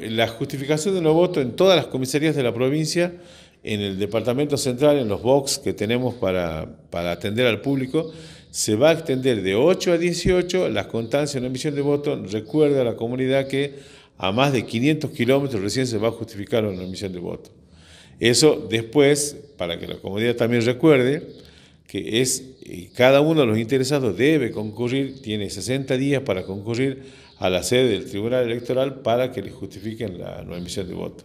La justificación de los votos en todas las comisarías de la provincia, en el departamento central, en los box que tenemos para, atender al público, se va a extender de 8 a 18 las constancias en emisión de voto. Recuerda a la comunidad que a más de 500 kilómetros recién se va a justificar la emisión de voto. Eso después, para que la comunidad también recuerde, que es eh, cada uno de los interesados debe concurrir, tiene 60 días para concurrir a la sede del Tribunal Electoral para que le justifiquen la no emisión de voto.